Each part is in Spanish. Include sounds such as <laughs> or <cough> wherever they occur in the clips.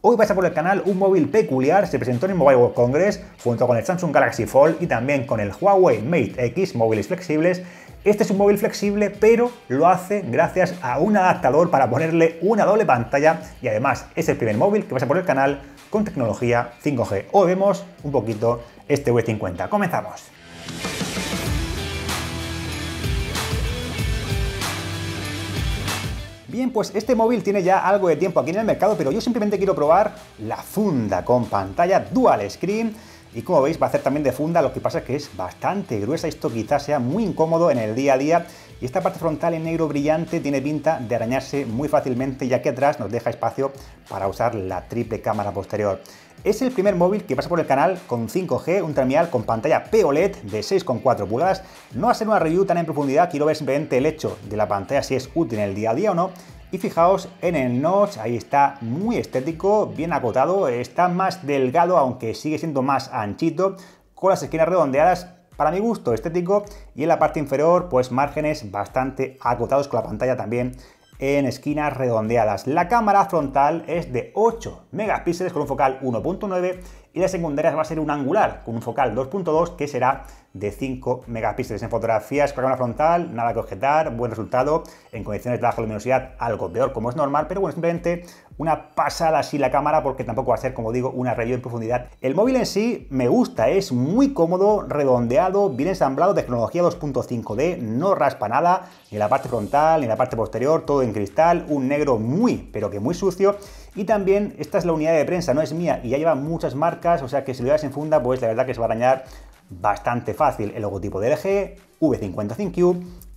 Hoy pasa por el canal un móvil peculiar, se presentó en el Mobile World Congress junto con el Samsung Galaxy Fold y también con el Huawei Mate X, móviles flexibles. Este es un móvil flexible, pero lo hace gracias a un adaptador para ponerle una doble pantalla y además es el primer móvil que pasa por el canal con tecnología 5G. Hoy vemos un poquito este V50. ¡Comenzamos! Bien, pues este móvil tiene ya algo de tiempo aquí en el mercado, pero yo simplemente quiero probar la funda con pantalla dual screen y como veis va a ser también de funda, lo que pasa es que es bastante gruesa, esto quizás sea muy incómodo en el día a día y esta parte frontal en negro brillante tiene pinta de arañarse muy fácilmente ya que atrás nos deja espacio para usar la triple cámara posterior. Es el primer móvil que pasa por el canal con 5G, un terminal con pantalla POLED de 6,4 pulgadas. No va una review tan en profundidad, quiero ver simplemente el hecho de la pantalla si es útil en el día a día o no y fijaos en el notch, ahí está muy estético, bien acotado, está más delgado aunque sigue siendo más anchito, con las esquinas redondeadas para mi gusto estético y en la parte inferior pues márgenes bastante acotados con la pantalla también en esquinas redondeadas. La cámara frontal es de 8 megapíxeles con un focal 1.9 y la secundaria va a ser un angular con un focal 2.2 que será de 5 megapíxeles. En fotografías con cámara frontal, nada que objetar, buen resultado. En condiciones de baja luminosidad, algo peor como es normal, pero bueno, simplemente una pasada así la cámara porque tampoco va a ser, como digo, una review en profundidad. El móvil en sí me gusta, es muy cómodo, redondeado, bien ensamblado, tecnología 2.5D, no raspa nada, ni en la parte frontal, ni en la parte posterior, todo en cristal, un negro muy, pero que muy sucio y también, esta es la unidad de prensa, no es mía, y ya lleva muchas marcas, o sea que si lo llevas en funda, pues la verdad que se va a dañar bastante fácil el logotipo de LG, v 50 ThinQ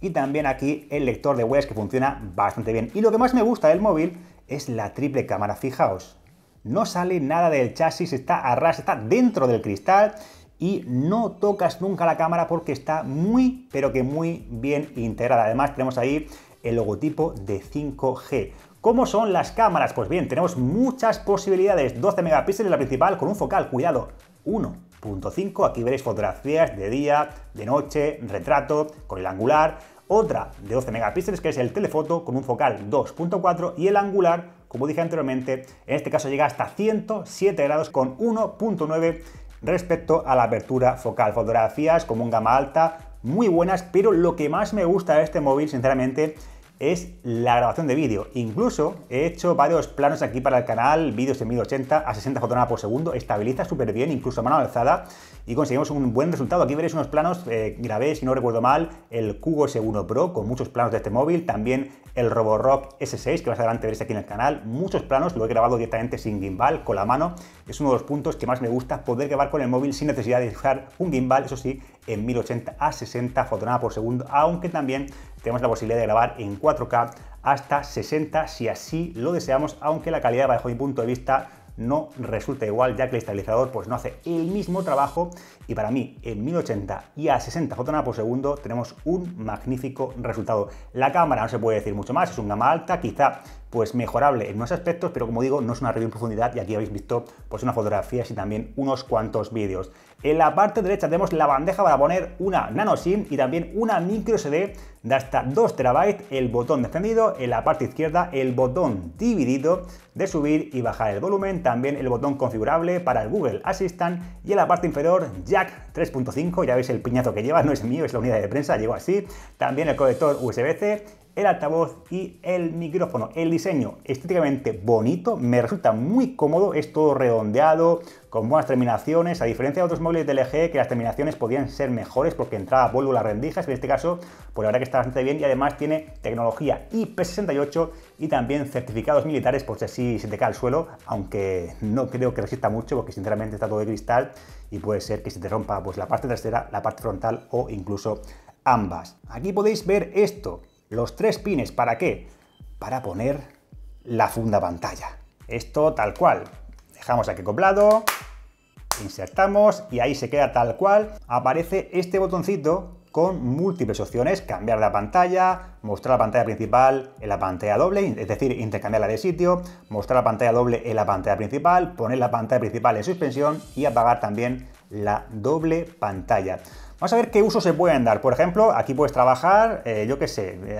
y también aquí el lector de huellas que funciona bastante bien. Y lo que más me gusta del móvil es la triple cámara, fijaos. No sale nada del chasis, está a ras, está dentro del cristal y no tocas nunca la cámara porque está muy, pero que muy bien integrada. Además tenemos ahí el logotipo de 5G. ¿Cómo son las cámaras? Pues bien, tenemos muchas posibilidades. 12 megapíxeles la principal con un focal, cuidado, 1.5. Aquí veréis fotografías de día, de noche, retrato, con el angular. Otra de 12 megapíxeles que es el telefoto con un focal 2.4 y el angular, como dije anteriormente, en este caso llega hasta 107 grados con 1.9 respecto a la apertura focal. Fotografías como un gama alta, muy buenas, pero lo que más me gusta de este móvil, sinceramente, es la grabación de vídeo. Incluso he hecho varios planos aquí para el canal, vídeos en 1080 a 60 fotogramas por segundo, estabiliza súper bien, incluso a mano alzada, y conseguimos un buen resultado. Aquí veréis unos planos, eh, grabé, si no recuerdo mal, el Cubo S1 Pro con muchos planos de este móvil, también el Roborock S6, que más adelante veréis aquí en el canal, muchos planos, lo he grabado directamente sin gimbal, con la mano, es uno de los puntos que más me gusta, poder grabar con el móvil sin necesidad de usar un gimbal, eso sí, en 1080 a 60 fotonadas por segundo, aunque también tenemos la posibilidad de grabar en 4K hasta 60 si así lo deseamos, aunque la calidad bajo mi punto de vista no resulta igual ya que el estabilizador pues no hace el mismo trabajo y para mí en 1080 y a 60 fotonadas por segundo tenemos un magnífico resultado. La cámara no se puede decir mucho más, es un gama alta, quizá pues mejorable en unos aspectos, pero como digo, no es una review en profundidad y aquí habéis visto pues una fotografía y también unos cuantos vídeos. En la parte derecha tenemos la bandeja para poner una nano SIM y también una micro SD de hasta 2 TB, el botón de encendido, en la parte izquierda el botón dividido de subir y bajar el volumen, también el botón configurable para el Google Assistant y en la parte inferior jack 3.5, ya veis el piñazo que lleva, no es mío, es la unidad de prensa, llevo así, también el colector USB-C el altavoz y el micrófono. El diseño estéticamente bonito, me resulta muy cómodo, es todo redondeado, con buenas terminaciones, a diferencia de otros móviles de LG que las terminaciones podían ser mejores porque entraba a las rendijas, en este caso pues la verdad que está bastante bien y además tiene tecnología IP68 y también certificados militares por si así se te cae al suelo, aunque no creo que resista mucho porque sinceramente está todo de cristal y puede ser que se te rompa pues la parte trasera, la parte frontal o incluso ambas. Aquí podéis ver esto, los tres pines, ¿para qué? Para poner la funda pantalla. Esto tal cual. Dejamos aquí acoplado, insertamos y ahí se queda tal cual. Aparece este botoncito con múltiples opciones, cambiar la pantalla, mostrar la pantalla principal en la pantalla doble, es decir, intercambiarla de sitio, mostrar la pantalla doble en la pantalla principal, poner la pantalla principal en suspensión y apagar también la doble pantalla. Vamos a ver qué uso se pueden dar. Por ejemplo, aquí puedes trabajar, eh, yo qué sé, eh,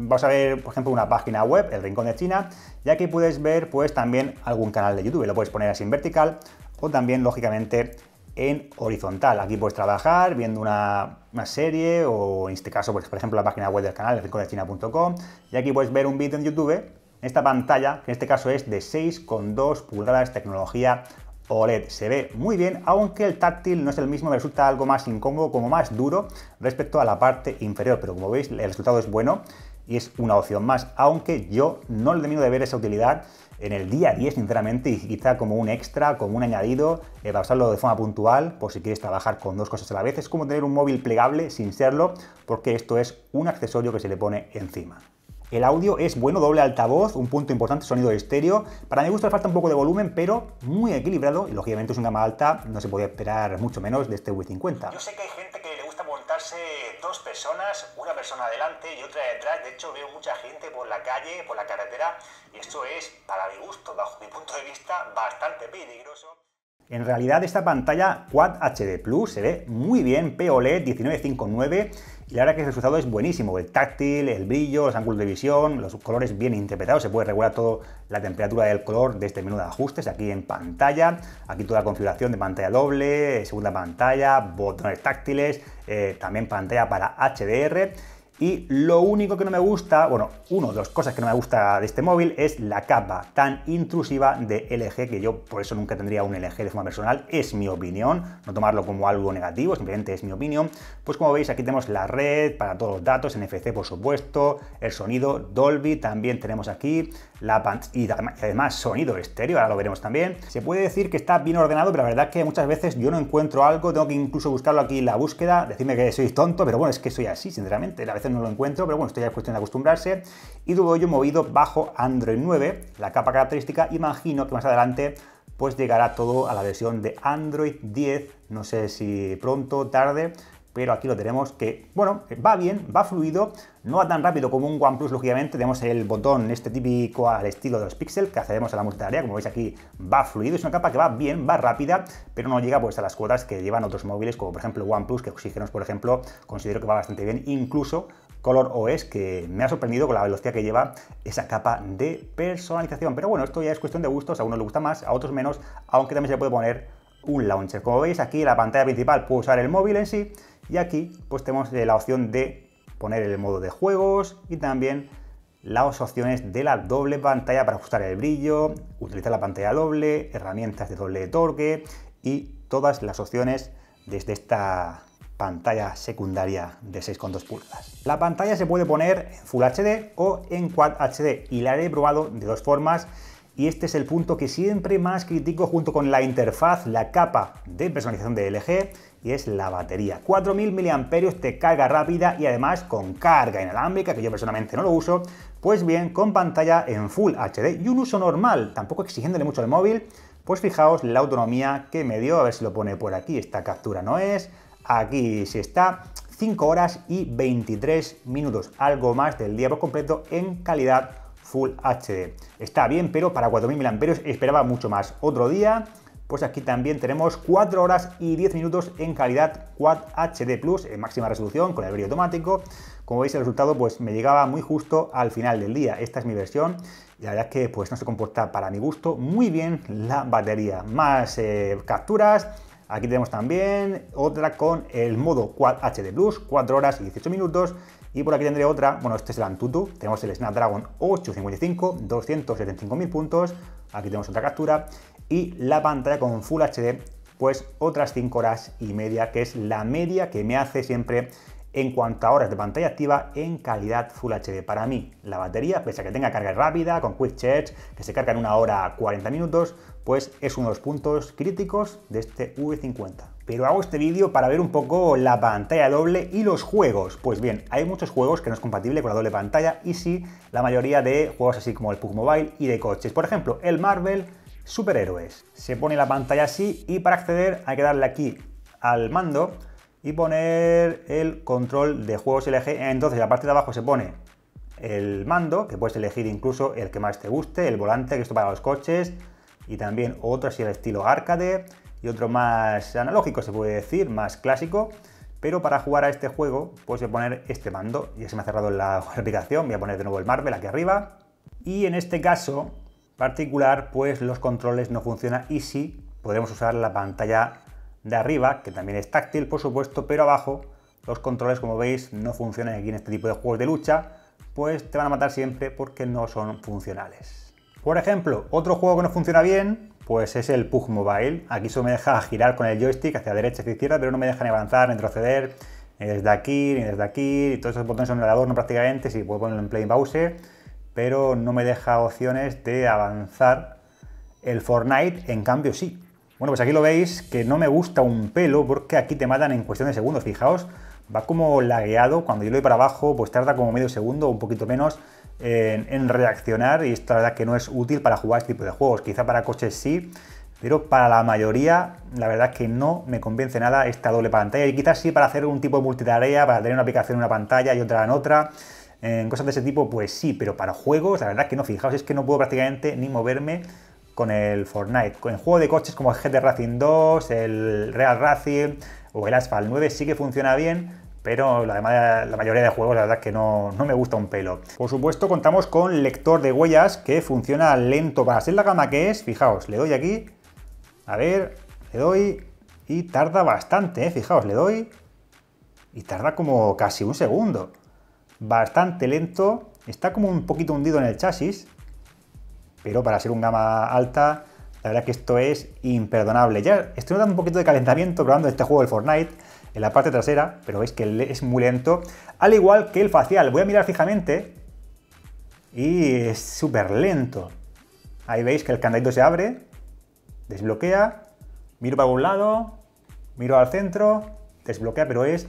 vamos a ver, por ejemplo, una página web, El Rincón de China, y aquí puedes ver, pues, también algún canal de YouTube. Lo puedes poner así en vertical o también, lógicamente, en horizontal. Aquí puedes trabajar viendo una, serie o, en este caso, pues, por ejemplo la página web del canal, El Rincón de China.com, y aquí puedes ver un vídeo en YouTube, esta pantalla, que en este caso es de 6,2 pulgadas, tecnología OLED. Se ve muy bien, aunque el táctil no es el mismo, resulta algo más incómodo, como más duro respecto a la parte inferior, pero como veis el resultado es bueno y es una opción más, aunque yo no le tengo de ver esa utilidad en el día a día, sinceramente, y quizá como un extra, como un añadido, eh, usarlo de forma puntual, por si quieres trabajar con dos cosas a la vez. Es como tener un móvil plegable sin serlo, porque esto es un accesorio que se le pone encima. El audio es bueno, doble altavoz, un punto importante, sonido estéreo. Para mí gusto le falta un poco de volumen, pero muy equilibrado. Y lógicamente es una gama alta, no se podía esperar mucho menos de este W50. Yo sé que hay gente que le gusta montarse dos personas, una persona adelante y otra detrás. De hecho, veo mucha gente por la calle, por la carretera. Y esto es, para mi gusto, bajo mi punto de vista, bastante peligroso. En realidad esta pantalla Quad HD Plus se ve muy bien, POLED 1959 y la verdad que el resultado es buenísimo, el táctil, el brillo, los ángulos de visión, los colores bien interpretados, se puede regular todo la temperatura del color de este menú de ajustes aquí en pantalla, aquí toda la configuración de pantalla doble, eh, segunda pantalla, botones táctiles, eh, también pantalla para HDR y lo único que no me gusta, bueno, uno de las cosas que no me gusta de este móvil es la capa tan intrusiva de LG, que yo por eso nunca tendría un LG de forma personal, es mi opinión, no tomarlo como algo negativo, simplemente es mi opinión. Pues como veis aquí tenemos la red para todos los datos, NFC por supuesto, el sonido Dolby también tenemos aquí, la y además sonido estéreo, ahora lo veremos también. Se puede decir que está bien ordenado, pero la verdad es que muchas veces yo no encuentro algo, tengo que incluso buscarlo aquí en la búsqueda, decirme que soy tonto, pero bueno, es que soy así, sinceramente, a veces no lo encuentro, pero bueno, estoy ya es cuestión de acostumbrarse. Y todo ello movido bajo Android 9, la capa característica, imagino que más adelante pues llegará todo a la versión de Android 10, no sé si pronto, tarde, pero aquí lo tenemos que, bueno, va bien, va fluido, no va tan rápido como un OnePlus, lógicamente, tenemos el botón este típico al estilo de los Pixel, que accedemos a la multitarea, como veis aquí va fluido, es una capa que va bien, va rápida, pero no llega pues a las cuotas que llevan otros móviles, como por ejemplo OnePlus, que Oxígenos, por ejemplo, considero que va bastante bien, incluso Color OS, que me ha sorprendido con la velocidad que lleva esa capa de personalización. Pero bueno, esto ya es cuestión de gustos, a uno le gusta más, a otros menos, aunque también se puede poner un launcher. Como veis, aquí la pantalla principal puede usar el móvil en sí y aquí pues tenemos la opción de poner el modo de juegos y también las opciones de la doble pantalla para ajustar el brillo, utilizar la pantalla doble, herramientas de doble torque y todas las opciones desde esta pantalla secundaria de 6,2 pulgadas. La pantalla se puede poner en Full HD o en Quad HD y la he probado de dos formas y este es el punto que siempre más critico junto con la interfaz, la capa de personalización de LG y es la batería. 4.000 mAh de carga rápida y además con carga inalámbrica, que yo personalmente no lo uso, pues bien, con pantalla en Full HD y un uso normal, tampoco exigiéndole mucho al móvil, pues fijaos la autonomía que me dio, a ver si lo pone por aquí, esta captura no es, aquí sí está, 5 horas y 23 minutos, algo más del día por completo en calidad Full HD. Está bien, pero para 4.000 mAh esperaba mucho más. Otro día pues aquí también tenemos 4 horas y 10 minutos en calidad Quad HD Plus, en máxima resolución, con el brillo automático. Como veis, el resultado pues me llegaba muy justo al final del día. Esta es mi versión y la verdad es que pues no se comporta para mi gusto muy bien la batería. Más eh, capturas, Aquí tenemos también otra con el modo Quad HD Plus, 4 horas y 18 minutos. Y por aquí tendré otra, bueno, este es el Antutu, tenemos el Snapdragon 855, 275.000 puntos. Aquí tenemos otra captura. Y la pantalla con Full HD, pues otras 5 horas y media, que es la media que me hace siempre en cuanto a horas de pantalla activa en calidad Full HD. Para mí, la batería, pese a que tenga carga rápida, con Quick Charge, que se carga en una hora 40 minutos, pues es uno de los puntos críticos de este V50. Pero hago este vídeo para ver un poco la pantalla doble y los juegos. Pues bien, hay muchos juegos que no es compatible con la doble pantalla y sí, la mayoría de juegos así como el PUG Mobile y de coches. Por ejemplo, el Marvel Superhéroes. Se pone la pantalla así y para acceder hay que darle aquí al mando poner el control de juegos LG. Entonces, la parte de abajo se pone el mando, que puedes elegir incluso el que más te guste, el volante, que esto para los coches, y también otro así el estilo arcade, y otro más analógico, se puede decir, más clásico. Pero para jugar a este juego, pues voy poner este mando. Ya se me ha cerrado la <laughs> aplicación, voy a poner de nuevo el Marvel aquí arriba. Y en este caso particular, pues los controles no funcionan y si podremos usar la pantalla de arriba, que también es táctil por supuesto, pero abajo los controles como veis no funcionan aquí en este tipo de juegos de lucha, pues te van a matar siempre porque no son funcionales. Por ejemplo, otro juego que no funciona bien, pues es el Pug Mobile. Aquí solo me deja girar con el joystick hacia derecha, hacia izquierda, pero no me deja ni avanzar, ni retroceder, ni desde aquí, ni desde aquí, y todos esos botones son el adorno prácticamente, si puedo ponerlo en play pause, pero no me deja opciones de avanzar. El Fortnite, en cambio, sí. Bueno, pues aquí lo veis, que no me gusta un pelo porque aquí te matan en cuestión de segundos, fijaos, va como lagueado, cuando yo lo doy para abajo pues tarda como medio segundo, o un poquito menos, en, reaccionar y esto la verdad que no es útil para jugar este tipo de juegos, quizá para coches sí, pero para la mayoría la verdad que no me convence nada esta doble pantalla y quizás sí para hacer un tipo de multitarea, para tener una aplicación en una pantalla y otra en otra, en cosas de ese tipo pues sí, pero para juegos la verdad que no, fijaos es que no puedo prácticamente ni moverme con el Fortnite. Con el juego de coches como el GT Racing 2, el Real Racing o el Asphalt 9 sí que funciona bien, pero la, mayoría de juegos la verdad que no, me gusta un pelo. Por supuesto contamos con lector de huellas que funciona lento para ser la gama que es, fijaos, le doy aquí, a ver, le doy y tarda bastante, ¿eh? fijaos, le doy y tarda como casi un segundo. Bastante lento, está como un poquito hundido en el chasis, pero para ser un gama alta, la verdad que esto es imperdonable. Ya estoy dando un poquito de calentamiento probando este juego del Fortnite en la parte trasera, pero veis que es muy lento. Al igual que el facial. Voy a mirar fijamente y es súper lento. Ahí veis que el candadito se abre, desbloquea, miro para un lado, miro al centro, desbloquea, pero es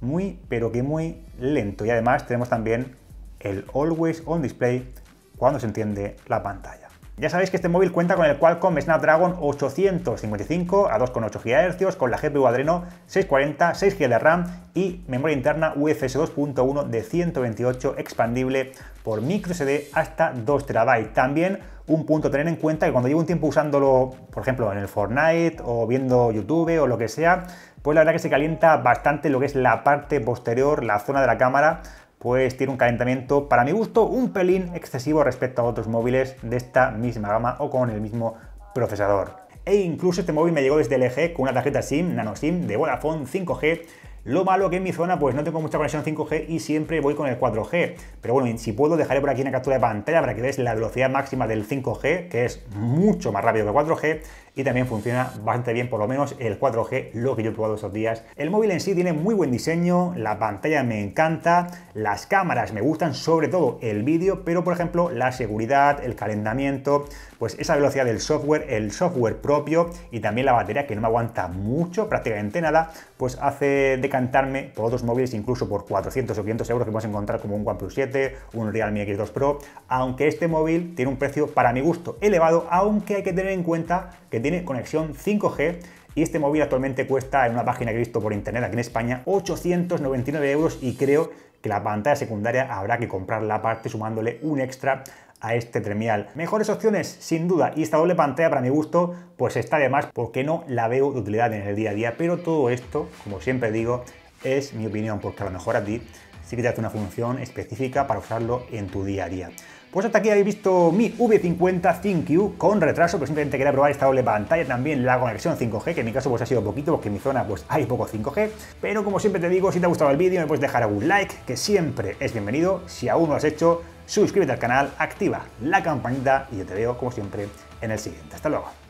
muy, pero que muy lento. Y además tenemos también el Always On Display cuando se entiende la pantalla. Ya sabéis que este móvil cuenta con el Qualcomm Snapdragon 855 a 2,8 GHz con la GPU Adreno 640, 6 GB de RAM y memoria interna UFS 2.1 de 128 expandible por microSD hasta 2 TB. También un punto a tener en cuenta que cuando llevo un tiempo usándolo, por ejemplo, en el Fortnite o viendo YouTube o lo que sea, pues la verdad que se calienta bastante lo que es la parte posterior, la zona de la cámara, pues tiene un calentamiento, para mi gusto, un pelín excesivo respecto a otros móviles de esta misma gama o con el mismo procesador. E incluso este móvil me llegó desde LG e con una tarjeta SIM, nano SIM, de Vodafone 5G, lo malo que en mi zona pues no tengo mucha conexión 5G y siempre voy con el 4G. Pero bueno, si puedo dejaré por aquí una captura de pantalla para que veáis la velocidad máxima del 5G, que es mucho más rápido que el 4G y también funciona bastante bien, por lo menos el 4G, lo que yo he probado estos días. El móvil en sí tiene muy buen diseño, la pantalla me encanta, las cámaras me gustan, sobre todo el vídeo, pero por ejemplo la seguridad, el calentamiento, pues esa velocidad del software, el software propio y también la batería que no me aguanta mucho, prácticamente nada, pues hace decantarme por otros móviles incluso por 400 o 500 euros que a encontrar como un OnePlus 7, un Realme X2 Pro, aunque este móvil tiene un precio para mi gusto elevado, aunque hay que tener en cuenta que tiene conexión 5G y este móvil actualmente cuesta, en una página que he visto por internet aquí en España, 899 euros y creo que la pantalla secundaria habrá que comprarla aparte sumándole un extra a este tremial. Mejores opciones, sin duda, y esta doble pantalla para mi gusto, pues está de más porque no la veo de utilidad en el día a día, pero todo esto, como siempre digo, es mi opinión, porque a lo mejor a ti sí que te hace una función específica para usarlo en tu día a día. Pues hasta aquí habéis visto mi V50 ThinQ con retraso, pero simplemente quería probar esta doble pantalla, también la conexión 5G, que en mi caso pues ha sido poquito, porque en mi zona pues hay poco 5G, pero como siempre te digo, si te ha gustado el vídeo me puedes dejar algún like, que siempre es bienvenido, si aún no lo has hecho, suscríbete al canal, activa la campanita y yo te veo como siempre en el siguiente. Hasta luego.